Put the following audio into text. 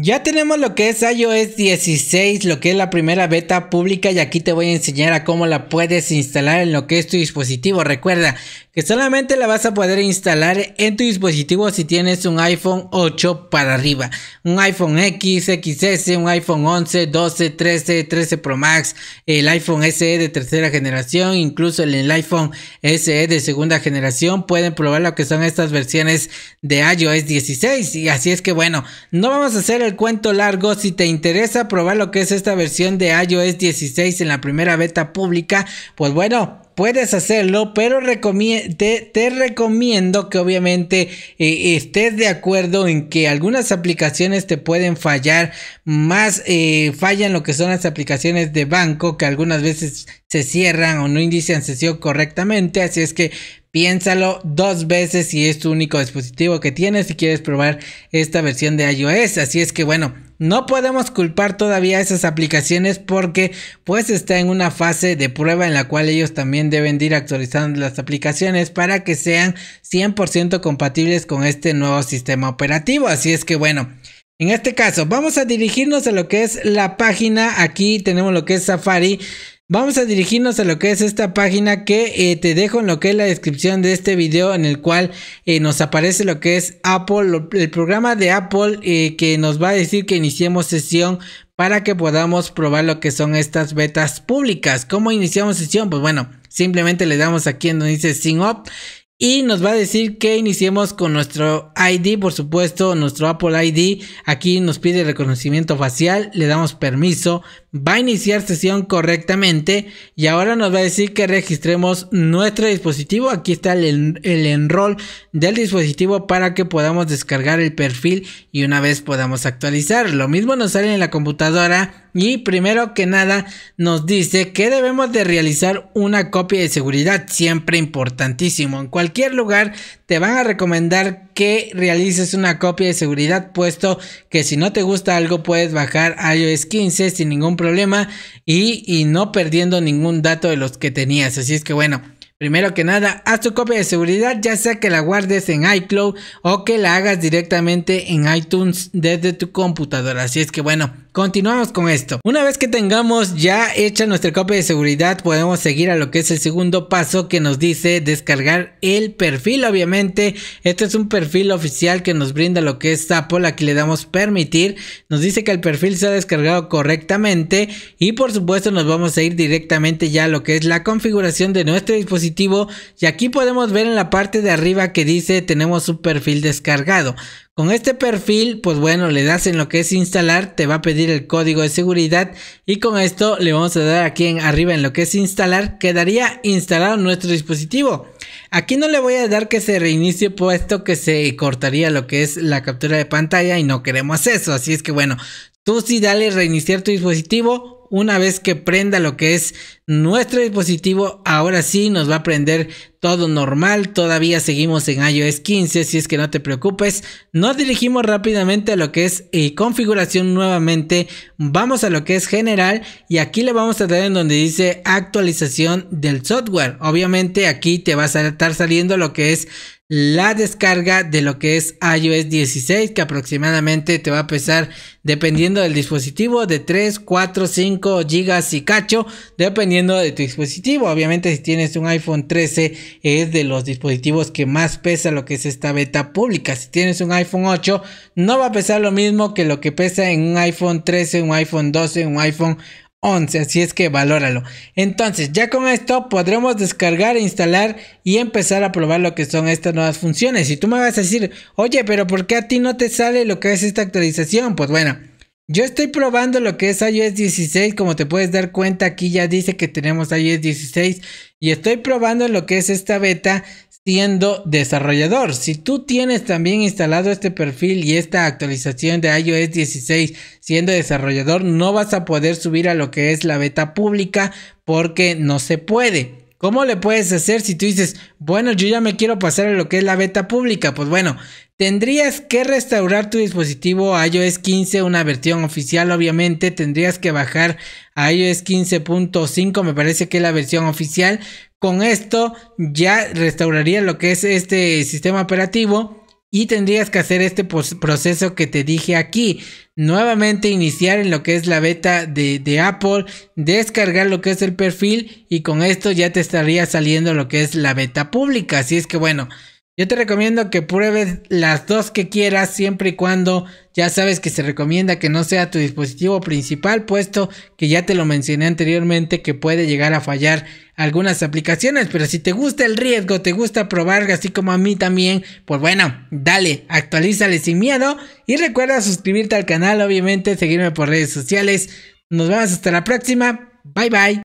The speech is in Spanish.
Ya tenemos lo que es iOS 16, lo que es la primera beta pública y aquí te voy a enseñar a cómo la puedes instalar en lo que es tu dispositivo. Recuerda que solamente la vas a poder instalar en tu dispositivo si tienes un iPhone 8 para arriba. Un iPhone X, XS, un iPhone 11, 12, 13, 13 Pro Max, el iPhone SE de tercera generación, incluso el iPhone SE de segunda generación. Pueden probar lo que son estas versiones de iOS 16 y así es que bueno, no vamos a hacer cuento largo, si te interesa probar lo que es esta versión de iOS 16 en la primera beta pública, pues bueno, puedes hacerlo, pero te, recomiendo que obviamente eh, estés de acuerdo en que algunas aplicaciones te pueden fallar, más eh, fallan lo que son las aplicaciones de banco que algunas veces se cierran o no indican sesión correctamente, así es que piénsalo dos veces si es tu único dispositivo que tienes si quieres probar esta versión de iOS, así es que bueno. No podemos culpar todavía a esas aplicaciones porque pues está en una fase de prueba en la cual ellos también deben ir actualizando las aplicaciones para que sean 100% compatibles con este nuevo sistema operativo. Así es que bueno, en este caso vamos a dirigirnos a lo que es la página. Aquí tenemos lo que es Safari. Vamos a dirigirnos a lo que es esta página que eh, te dejo en lo que es la descripción de este video en el cual eh, nos aparece lo que es Apple, el programa de Apple eh, que nos va a decir que iniciemos sesión para que podamos probar lo que son estas betas públicas. ¿Cómo iniciamos sesión? Pues bueno, simplemente le damos aquí en donde dice Sign Up y nos va a decir que iniciemos con nuestro ID, por supuesto, nuestro Apple ID. Aquí nos pide reconocimiento facial, le damos permiso, va a iniciar sesión correctamente y ahora nos va a decir que registremos nuestro dispositivo. Aquí está el, enroll del dispositivo para que podamos descargar el perfil y una vez podamos actualizar. Lo mismo nos sale en la computadora y primero que nada nos dice que debemos de realizar una copia de seguridad, siempre importantísimo. En cualquier lugar te van a recomendar que realices una copia de seguridad puesto que si no te gusta algo puedes bajar iOS 15 sin ningún problema y, no perdiendo ningún dato de los que tenías. Así es que bueno, Primero que nada, haz tu copia de seguridad, ya sea que la guardes en iCloud o que la hagas directamente en iTunes desde tu computadora. Así es que bueno, Continuamos con esto. Una vez que tengamos ya hecha nuestra copia de seguridad, podemos seguir a lo que es el segundo paso que nos dice descargar el perfil. Obviamente, este es un perfil oficial que nos brinda lo que es Apple. Aquí le damos permitir. Nos dice que el perfil se ha descargado correctamente. Y por supuesto, nos vamos a ir directamente ya a lo que es la configuración de nuestro dispositivo. Y aquí podemos ver en la parte de arriba que dice tenemos un perfil descargado. Con este perfil, pues bueno, le das en lo que es instalar, te va a pedir el código de seguridad y con esto le vamos a dar aquí en arriba en lo que es instalar, quedaría instalado nuestro dispositivo. Aquí no le voy a dar que se reinicie puesto que se cortaría lo que es la captura de pantalla y no queremos eso, así es que bueno, tú sí dale reiniciar tu dispositivo una vez que prenda lo que es nuestro dispositivo, ahora sí nos va a prender todo normal, todavía seguimos en iOS 15, si es que no te preocupes. Nos dirigimos rápidamente a lo que es eh, configuración nuevamente, vamos a lo que es general y aquí le vamos a tener en donde dice actualización del software. Obviamente aquí te va a estar saliendo lo que es la descarga de lo que es iOS 16 que aproximadamente te va a pesar dependiendo del dispositivo de 3, 4, 5 gigas y cacho dependiendo de tu dispositivo obviamente si tienes un iPhone 13 es de los dispositivos que más pesa lo que es esta beta pública. Si tienes un iPhone 8, no va a pesar lo mismo que lo que pesa en un iPhone 13, un iPhone 12, un iPhone 11, así es que valóralo. Entonces, ya con esto podremos descargar, e instalar y empezar a probar lo que son estas nuevas funciones. Y tú me vas a decir, oye, pero ¿por qué a ti no te sale lo que es esta actualización? Pues bueno, yo estoy probando lo que es iOS 16, como te puedes dar cuenta aquí ya dice que tenemos iOS 16 y estoy probando lo que es esta beta siendo desarrollador. Si tú tienes también instalado este perfil y esta actualización de iOS 16 siendo desarrollador, no vas a poder subir a lo que es la beta pública porque no se puede. ¿Cómo le puedes hacer si tú dices, bueno, yo ya me quiero pasar a lo que es la beta pública? Pues bueno, Tendrías que restaurar tu dispositivo a iOS 15, una versión oficial obviamente. Tendrías que bajar a iOS 15.5, me parece que es la versión oficial. Con esto ya restauraría lo que es este sistema operativo y tendrías que hacer este proceso que te dije aquí. Nuevamente iniciar en lo que es la beta de, de, Apple, descargar lo que es el perfil y con esto ya te estaría saliendo lo que es la beta pública. Así es que bueno. Yo te recomiendo que pruebes las dos que quieras siempre y cuando ya sabes que se recomienda que no sea tu dispositivo principal, puesto que ya te lo mencioné anteriormente que puede llegar a fallar algunas aplicaciones, pero si te gusta el riesgo, te gusta probar así como a mí también, pues bueno, dale, actualízale sin miedo y recuerda suscribirte al canal, obviamente, seguirme por redes sociales. Nos vemos hasta la próxima. Bye bye.